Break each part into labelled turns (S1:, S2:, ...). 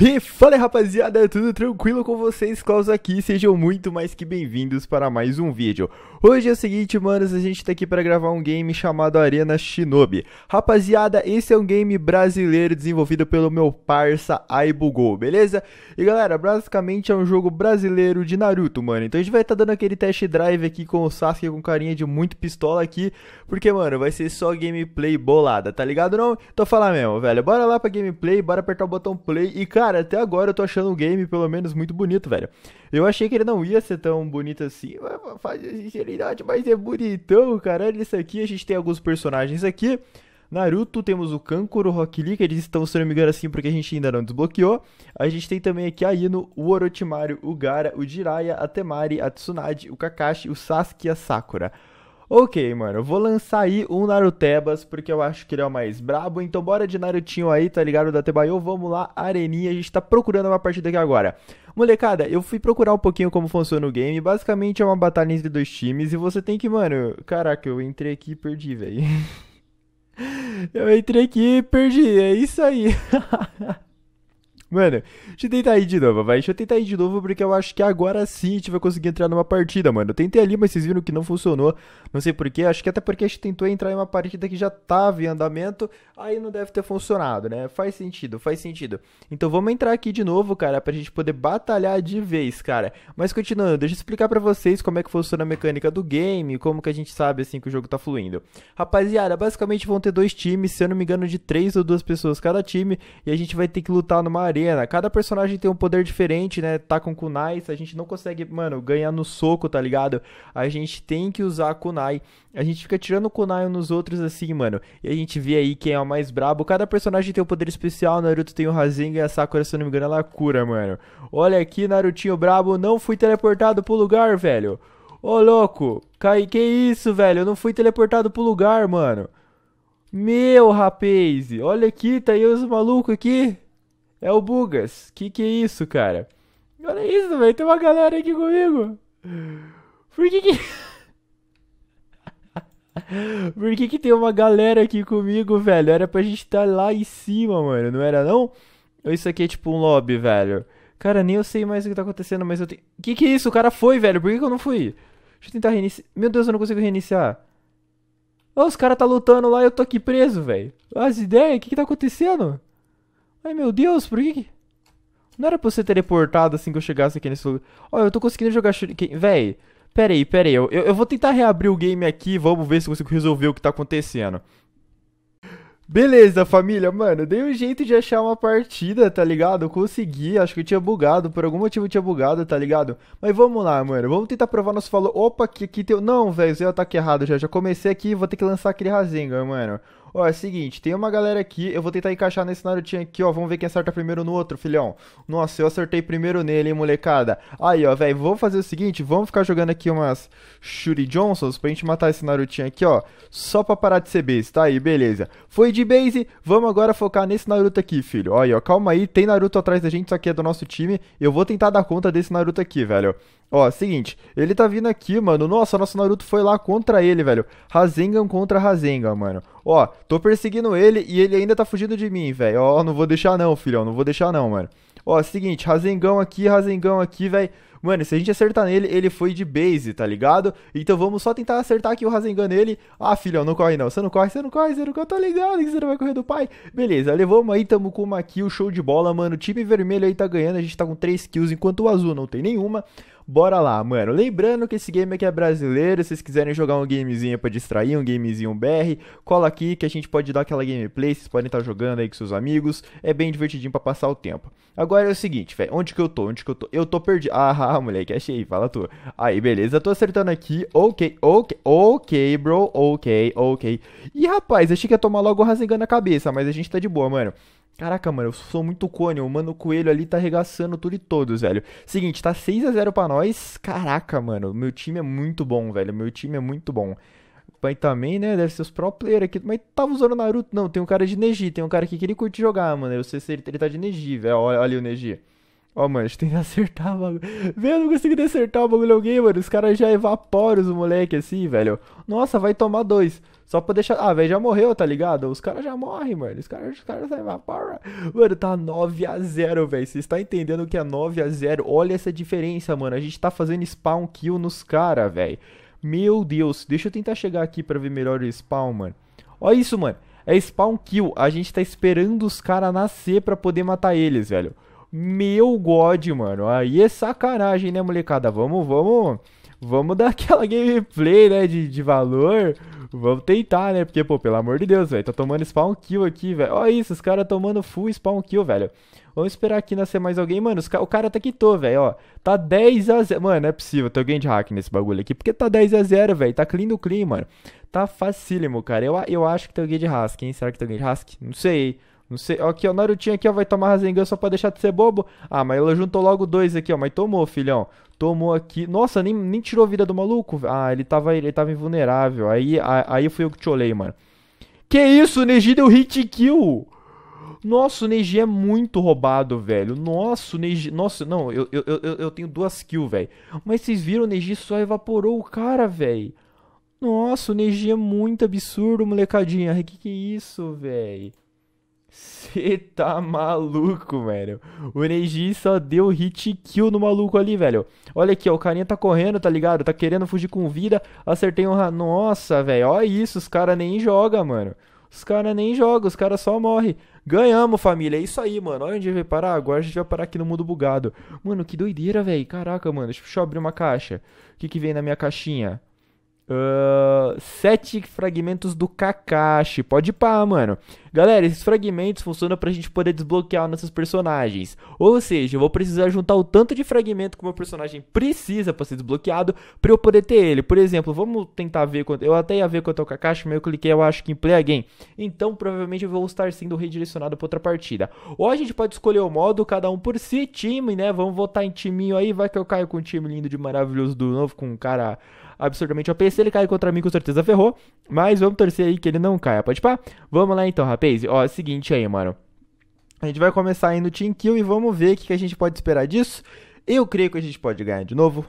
S1: E fala rapaziada, tudo tranquilo com vocês? Klaus aqui, sejam muito mais que bem-vindos para mais um vídeo. Hoje é o seguinte, manos, a gente tá aqui para gravar um game chamado Arena Shinobi. Rapaziada, esse é um game brasileiro desenvolvido pelo meu parça Aibugol, beleza? E galera, basicamente é um jogo brasileiro de Naruto, mano. Então a gente vai estar tá dando aquele test drive aqui com o Sasuke com carinha de muito pistola aqui, porque, mano, vai ser só gameplay bolada, tá ligado não? Então fala mesmo, velho, bora lá pra gameplay, bora apertar o botão play e cara Cara, até agora eu tô achando o game, pelo menos, muito bonito, velho. Eu achei que ele não ia ser tão bonito assim, mas faz a sinceridade, mas é bonitão, Olha Isso aqui, a gente tem alguns personagens aqui. Naruto, temos o Kankuro, o Rock Lee, que eles estão, se não me engano, assim, porque a gente ainda não desbloqueou. A gente tem também aqui a Ino, o Orochimaru, o Gara, o Jiraiya, a Temari, a Tsunade, o Kakashi, o Sasuke e a Sakura. Ok, mano, vou lançar aí um Narutebas, porque eu acho que ele é o mais brabo. Então bora de Narutinho aí, tá ligado? Da Tebayo, vamos lá, areninha. A gente tá procurando uma partida aqui agora. Molecada, eu fui procurar um pouquinho como funciona o game. Basicamente é uma batalha entre dois times e você tem que, mano... Caraca, eu entrei aqui e perdi, velho. Eu entrei aqui e perdi, é isso aí. Mano, deixa eu tentar ir de novo, vai. Deixa eu tentar ir de novo, porque eu acho que agora sim a gente vai conseguir entrar numa partida, mano. Eu tentei ali, mas vocês viram que não funcionou. Não sei porquê. Acho que até porque a gente tentou entrar em uma partida que já tava em andamento. Aí não deve ter funcionado, né? Faz sentido, faz sentido. Então vamos entrar aqui de novo, cara, pra gente poder batalhar de vez, cara. Mas continuando, deixa eu explicar pra vocês como é que funciona a mecânica do game, como que a gente sabe, assim, que o jogo tá fluindo. Rapaziada, basicamente vão ter dois times, se eu não me engano, de três ou duas pessoas cada time. E a gente vai ter que lutar numa arena Cada personagem tem um poder diferente, né? Tá com kunai, a gente não consegue, mano, ganhar no soco, tá ligado? A gente tem que usar kunai. A gente fica tirando kunai nos outros assim, mano. E a gente vê aí quem é o mais brabo. Cada personagem tem um poder especial. Naruto tem o Rasengan e a Sakura, se eu não me engano, ela é cura, mano. Olha aqui, Narutinho brabo. Não fui teleportado pro lugar, velho. Ô, louco. Cai, que isso, velho? Eu não fui teleportado pro lugar, mano. Meu, rapaz, olha aqui, tá aí os malucos aqui. É o Bugas. Que que é isso, cara? Olha isso, velho. Tem uma galera aqui comigo. Por que que... Por que que tem uma galera aqui comigo, velho? Era pra gente estar tá lá em cima, mano. Não era, não? Ou isso aqui é tipo um lobby, velho? Cara, nem eu sei mais o que tá acontecendo, mas eu tenho... Que que é isso? O cara foi, velho. Por que que eu não fui? Deixa eu tentar reiniciar. Meu Deus, eu não consigo reiniciar. Ó, oh, os caras tá lutando lá e eu tô aqui preso, velho. As ideias, o que que tá acontecendo? Ai, meu Deus, por que... Não era pra você teleportado assim que eu chegasse aqui nesse lugar. Oh, eu tô conseguindo jogar shuriken. Véi, pera aí, pera aí. Eu, eu, eu, vou tentar reabrir o game aqui. Vamos ver se eu consigo resolver o que tá acontecendo. Beleza, família, mano, dei um jeito de achar uma partida, tá ligado? Eu consegui, acho que eu tinha bugado, por algum motivo eu tinha bugado, tá ligado? Mas vamos lá, mano, vamos tentar provar nosso valor. Opa, aqui aqui tem... Não, velho, usei o ataque errado já, já comecei aqui, vou ter que lançar aquele Rasengan, mano. Ó, é o seguinte, tem uma galera aqui, eu vou tentar encaixar nesse Narutinho aqui, ó. Vamos ver quem acerta primeiro no outro, filhão. Nossa, eu acertei primeiro nele, hein, molecada. Aí, ó, velho, vamos fazer o seguinte, vamos ficar jogando aqui umas Shuri Johnsons pra gente matar esse Narutinho aqui, ó. Só pra parar de ser base, tá aí, beleza. Foi de base, vamos agora focar nesse Naruto aqui, filho. aí, ó, calma aí, tem Naruto atrás da gente, isso aqui é do nosso time. Eu vou tentar dar conta desse Naruto aqui, velho. Ó, seguinte, ele tá vindo aqui, mano. Nossa, nosso Naruto foi lá contra ele, velho. Rasengan contra Rasengan, mano. Ó, tô perseguindo ele e ele ainda tá fugindo de mim, velho. Ó, não vou deixar não, filhão, não vou deixar não, mano. Ó, seguinte, Rasengão aqui, Rasengão aqui, velho. Mano, se a gente acertar nele, ele foi de base, tá ligado? Então vamos só tentar acertar aqui o Rasengan nele. Ah, filhão, não corre não. Você não corre, você não corre, você não corre. Tá ligado que você não vai correr do pai. Beleza, levamos aí, tamo com uma kill, show de bola, mano. O time vermelho aí tá ganhando, a gente tá com 3 kills, enquanto o azul não tem nenhuma. Bora lá, mano. Lembrando que esse game aqui é brasileiro, se vocês quiserem jogar um gamezinho pra distrair, um gamezinho BR, cola aqui que a gente pode dar aquela gameplay, vocês podem estar tá jogando aí com seus amigos, é bem divertidinho pra passar o tempo. Agora é o seguinte, velho, onde que eu tô? Onde que eu tô? Eu tô perdido. Ah, ah, moleque, achei, fala tu. Aí, beleza, tô acertando aqui, ok, ok, ok, bro, ok, ok. E rapaz, achei que ia tomar logo o Rasengan na cabeça, mas a gente tá de boa, mano. Caraca, mano, eu sou muito cone. O Mano Coelho ali tá arregaçando tudo e todos, velho. Seguinte, tá 6 a 0 pra nós. Caraca, mano, meu time é muito bom, velho. Meu time é muito bom. Mas também, né, deve ser os pro player aqui. Mas tava usando o Naruto? Não, tem um cara de Neji. Tem um cara aqui que ele curte jogar, mano. Eu sei se ele, ele tá de Neji, velho. Olha, olha o Neji. Ó, oh, mano, a gente tem que acertar o bagulho. Velho, eu não consigo acertar o bagulho alguém, mano. Os caras já evaporam os moleques assim, velho. Nossa, vai tomar dois. Só pra deixar. Ah, velho, já morreu, tá ligado? Os caras já morrem, mano. Os caras os cara já evaporam. Mano, tá 9x0, velho. Você está entendendo que é 9x0? Olha essa diferença, mano. A gente tá fazendo spawn kill nos caras, velho. Meu Deus. Deixa eu tentar chegar aqui pra ver melhor o spawn, mano. Olha isso, mano. É spawn kill. A gente tá esperando os caras nascer pra poder matar eles, velho. Meu God, mano. Aí é sacanagem, né, molecada? Vamos, vamos. Vamos dar aquela gameplay, né? De, de valor. Vamos tentar, né? Porque, pô, pelo amor de Deus, velho. Tá tomando spawn kill aqui, velho. Olha isso, os caras tomando full spawn kill, velho. Vamos esperar aqui nascer mais alguém. Mano, ca o cara tá quitou, velho, ó. Tá 10 a 0. Mano, não é possível ter alguém de hack nesse bagulho aqui. Porque tá 10 a 0, velho. Tá clean do clean, mano. Tá facílimo, cara. Eu, eu acho que tem alguém de hack, hein? Será que tem alguém de hack? Não sei. Não sei, aqui ó, o Narutinho aqui ó, vai tomar Rasengan só pra deixar de ser bobo. Ah, mas ela juntou logo dois aqui ó, mas tomou, filhão. Tomou aqui, nossa, nem, nem tirou vida do maluco. Ah, ele tava, ele tava invulnerável, aí, aí fui eu que te olhei, mano. Que isso, o Neji deu hit kill. Nossa, o Neji é muito roubado, velho. Nossa, o Neji... Nossa, não, eu, eu, eu, eu tenho duas kills, velho. Mas vocês viram, o Neji só evaporou o cara, velho. Nossa, o Neji é muito absurdo, molecadinha. Que que é isso, velho? Você tá maluco, velho. O Neji só deu hit kill no maluco ali, velho. Olha aqui, ó. O carinha tá correndo, tá ligado? Tá querendo fugir com vida. Acertei um... Nossa, velho. Olha isso. Os caras nem jogam, mano. Os caras nem jogam. Os caras só morrem. Ganhamos, família. É isso aí, mano. Olha onde vai parar. Agora a gente vai parar aqui no mundo bugado. Mano, que doideira, velho. Caraca, mano. Deixa eu abrir uma caixa. O que que vem na minha caixinha? Uh, sete fragmentos do Kakashi. Pode pá, mano. Galera, esses fragmentos funcionam pra gente poder desbloquear nossos personagens. Ou seja, eu vou precisar juntar o tanto de fragmento que o meu personagem precisa pra ser desbloqueado pra eu poder ter ele. Por exemplo, vamos tentar ver quanto. Eu até ia ver quanto é o Kakashi, mas eu cliquei, eu acho que em play again. Então, provavelmente eu vou estar sendo redirecionado pra outra partida. Ou a gente pode escolher o modo, cada um por si, time, né? Vamos votar em timinho aí. Vai que eu caio com um time lindo de maravilhoso do novo, com um cara absurdamente OP. Se ele cair contra mim, com certeza ferrou. Mas vamos torcer aí que ele não caia, pode pá? Vamos lá então, rapaz. Ó, é seguinte aí, mano. A gente vai começar aí no Team Kill e vamos ver o que, que a gente pode esperar disso. Eu creio que a gente pode ganhar de novo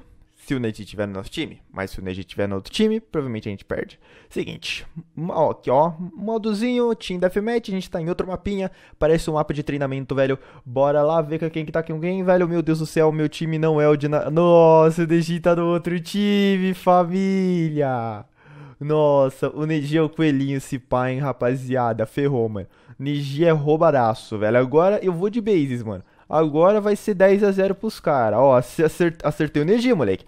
S1: se o Neji tiver no nosso time. Mas se o Neji tiver no outro time, provavelmente a gente perde. Seguinte, ó, aqui ó, modozinho, Team Deathmatch, a gente tá em outro mapinha, parece um mapa de treinamento, velho. Bora lá ver quem que tá com quem, velho. Meu Deus do céu, meu time não é o de... Na... Nossa, o Neji tá no outro time, família! Nossa, o Neji é o coelhinho, se pá, hein, rapaziada, ferrou, mano. Neji é roubadaço, velho. Agora eu vou de bases, mano. Agora vai ser 10 a 0 pros caras. Ó, acert... acertei o Neji, moleque.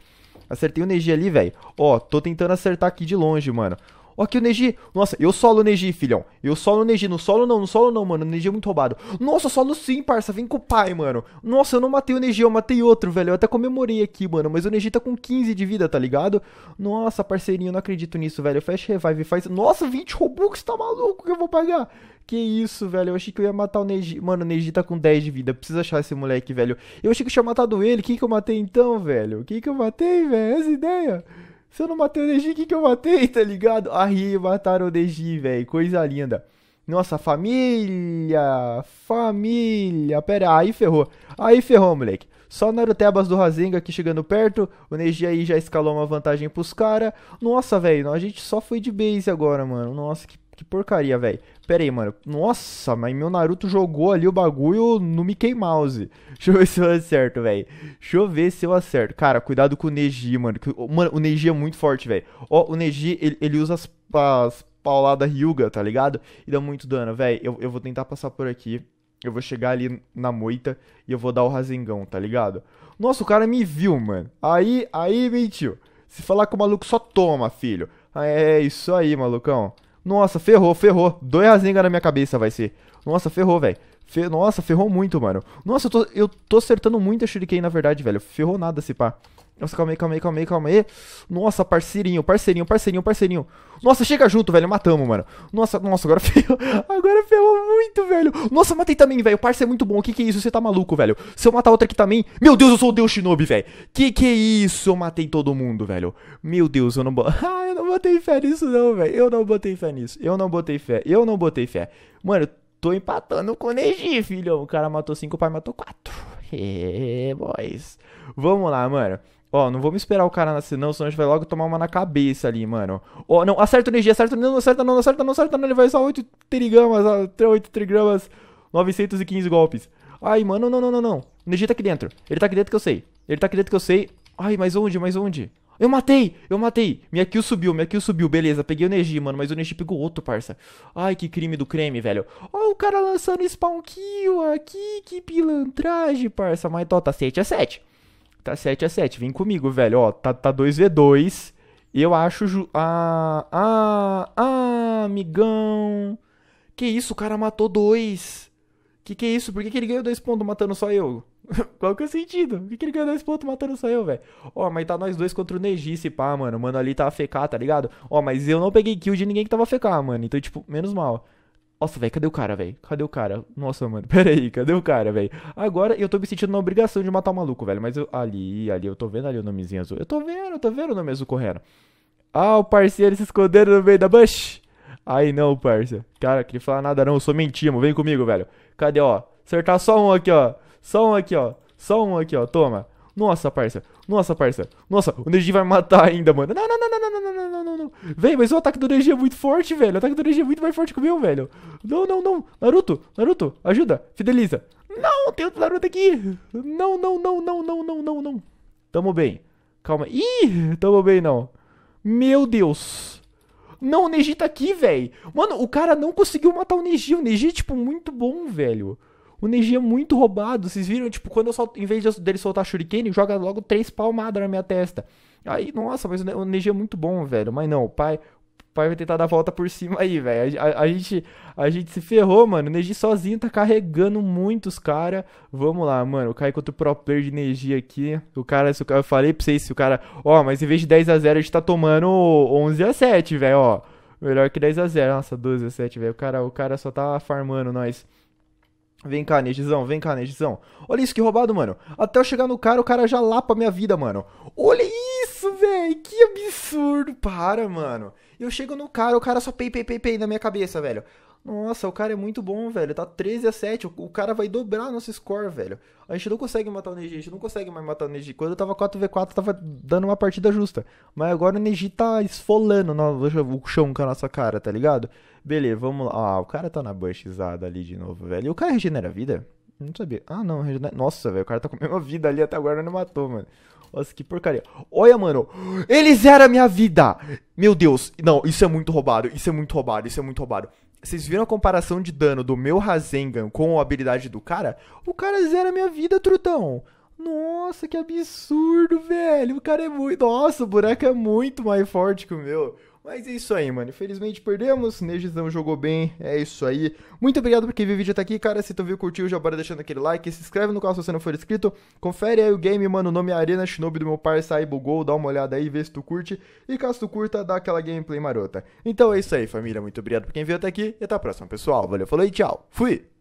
S1: Acertei o Neji ali, velho. Ó, tô tentando acertar aqui de longe, mano. Ó aqui o Neji. Nossa, eu solo o Neji, filhão. Eu solo o Neji. No solo não, no solo não, mano. O Neji é muito roubado. Nossa, solo sim, parça. Vem com o pai, mano. Nossa, eu não matei o Neji, eu matei outro, velho. Eu até comemorei aqui, mano. Mas o Neji tá com 15 de vida, tá ligado? Nossa, parceirinho, eu não acredito nisso, velho. Fecha revive faz... Nossa, 20 Robux, tá maluco que eu vou pagar? Que isso, velho? Eu achei que eu ia matar o Neji. Mano, o Neji tá com 10 de vida. Precisa achar esse moleque, velho. Eu achei que eu tinha matado ele. Quem que eu matei então, velho? Quem que eu matei, velho? Essa ideia. Se eu não matei o Neji, quem que eu matei, tá ligado? Aí mataram o Neji, velho. Coisa linda. Nossa, família! Família! Pera, aí ferrou. Aí ferrou, moleque. Só Narutebas do Razenga aqui chegando perto. O Neji aí já escalou uma vantagem pros caras. Nossa, velho, a gente só foi de base agora, mano. Nossa, que que porcaria, velho. Pera aí, mano. Nossa, mas meu Naruto jogou ali o bagulho no Mickey Mouse. Deixa eu ver se eu acerto, velho. Deixa eu ver se eu acerto. Cara, cuidado com o Neji, mano. Mano, o Neji é muito forte, velho. Ó, o Neji, ele, ele usa as, as pauladas Ryuga, tá ligado? E dá muito dano, velho. Eu, eu vou tentar passar por aqui. Eu vou chegar ali na moita e eu vou dar o Razengão, tá ligado? Nossa, o cara me viu, mano. Aí, aí mentiu. Se falar com o maluco, só toma, filho. É, é isso aí, malucão. Nossa, ferrou, ferrou. Dois rasenga na minha cabeça vai ser. Nossa, ferrou, velho. Nossa, ferrou muito, mano. Nossa, eu tô, eu tô acertando muito a Shuriken, na verdade, velho. Ferrou nada, se pá. Nossa, calma aí, calma aí, calma aí, calma aí. Nossa, parceirinho, parceirinho, parceirinho, parceirinho. Nossa, chega junto, velho, matamos, mano. Nossa, nossa, agora ferrou, agora ferrou muito, velho. Nossa, matei também, velho, parceiro é muito bom, que que é isso, você tá maluco, velho. Se eu matar outra aqui também, meu Deus, eu sou o Deus Shinobi, velho. Que que é isso, eu matei todo mundo, velho. Meu Deus, eu não... Ah, eu não botei fé nisso não, velho. Eu não botei fé nisso, eu não botei fé, eu não botei fé. Mano, tô empatando com o Neji, filho. O cara matou cinco, o pai matou quatro. É, boys. Vamos lá, mano. Ó, não vamos esperar o cara nascer, não, senão a gente vai logo tomar uma na cabeça ali, mano. Ó, não, acerta energia, acerta, não, acerta, não, acerta, não, acerta, não, ele vai só 8 trigramas, 8 trigramas, 915 golpes. Ai, mano, não, não, não, não. Energia tá aqui dentro. Ele tá aqui dentro que eu sei. Ele tá aqui dentro que eu sei. Ai, mas onde, mas onde? Eu matei, eu matei. Minha kill subiu, minha kill subiu. Beleza, peguei o energia, mano, mas o energia pegou outro, parça. Ai, que crime do creme, velho. Ó, o cara lançando spawn kill aqui, que pilantragem, parça. Mas tota 7 a 7 tá 7 a 7 Vem comigo, velho. Ó, tá, tá 2v2. Eu acho. Ju... Ah, ah, ah, amigão. Que isso, o cara matou dois. Que que é isso? Por que, que ele ganhou dois pontos matando só eu? Qual que é o sentido? Por que, que ele ganhou dois pontos matando só eu, velho? Ó, mas tá nós dois contra o Neji, pá, mano. Mano, ali tava tá fecar, tá ligado? Ó, mas eu não peguei kill de ninguém que tava fecar, mano. Então, tipo, menos mal. Nossa, velho, cadê o cara, velho? Cadê o cara? Nossa, mano, pera aí, cadê o cara, velho? Agora eu tô me sentindo na obrigação de matar o maluco, velho. Mas eu, ali, ali, eu tô vendo ali o nomezinho azul. Eu tô vendo, eu tô vendo o nome azul correndo. Ah, o parceiro se escondendo no meio da bush. Aí não, parceiro. Cara, queria falar nada não, eu sou mentimo. Vem comigo, velho. Cadê, ó? Acertar só um aqui, ó. Só um aqui, ó. Só um aqui, ó. Toma. Nossa, parça. Nossa, parça. Nossa, o Neji vai matar ainda, mano. Não, não, não, não, não, não, não, não, não, não. Véi, mas o ataque do Neji é muito forte, velho. O ataque do Neji é muito mais forte que o meu, velho. Não, não, não. Naruto, Naruto, ajuda. Fideliza. Não, tem outro Naruto aqui. Não, não, não, não, não, não, não, não. Tamo bem. Calma. Ih, tamo bem, não. Meu Deus. Não, o Neji tá aqui, velho. Mano, o cara não conseguiu matar o Neji. O Neji é, tipo, muito bom, velho. O Neji é muito roubado. Vocês viram, tipo, quando eu solto, em vez dele soltar Shuriken, ele joga logo três palmadas na minha testa. Aí, nossa, mas o Neji é muito bom, velho. Mas não, o pai, o pai vai tentar dar a volta por cima aí, velho. A, a, a, gente, a gente se ferrou, mano. O Neji sozinho tá carregando muitos cara. Vamos lá, mano. Eu caí contra o pro player de Neji aqui. O cara, se o cara, eu falei pra vocês, se o cara, ó, mas em vez de 10 a 0 a gente tá tomando 11 a 7, velho, ó. Melhor que 10 a 0 Nossa, 12 a 7, velho. O cara, o cara só tá farmando nós. Vem cá, Nejizão, vem cá, Nejizão. Olha isso, que roubado, mano. Até eu chegar no cara, o cara já lapa minha vida, mano. Olha isso, velho. Que absurdo. Para, mano. Eu chego no cara, o cara só pei, pei, pei, pei na minha cabeça, velho. Nossa, o cara é muito bom, velho. Tá 13 a 7. O cara vai dobrar nosso score, velho. A gente não consegue matar o Neji, a gente não consegue mais matar o Neji. Quando eu tava 4v4, tava dando uma partida justa. Mas agora o Neji tá esfolando o chão com a nossa cara, tá ligado? Beleza, vamos lá. Ah, o cara tá na bushizada ali de novo, velho. E o cara regenera a vida? Não sabia. Ah, não, regenera. Nossa, velho, o cara tá com a mesma vida ali até agora não matou, mano. Nossa, que porcaria. Olha, mano. Ele zera minha vida. Meu Deus. Não, isso é muito roubado. Isso é muito roubado. Isso é muito roubado. Vocês viram a comparação de dano do meu Rasengan com a habilidade do cara? O cara zera minha vida, Trutão. Nossa, que absurdo, velho. O cara é muito. Nossa, o buraco é muito mais forte que o meu. Mas é isso aí, mano. Infelizmente perdemos. Nejizão jogou bem. É isso aí. Muito obrigado por quem viu o vídeo até aqui, cara. Se tu viu, curtiu, já bora deixando aquele like. Se inscreve no canal se você não for inscrito. Confere aí o game, mano. O nome é Arena Shinobi do meu parça aí bugou. Dá uma olhada aí, vê se tu curte. E caso tu curta, dá aquela gameplay marota. Então é isso aí, família. Muito obrigado por quem viu até aqui. E até a próxima, pessoal. Valeu, falou e tchau. Fui!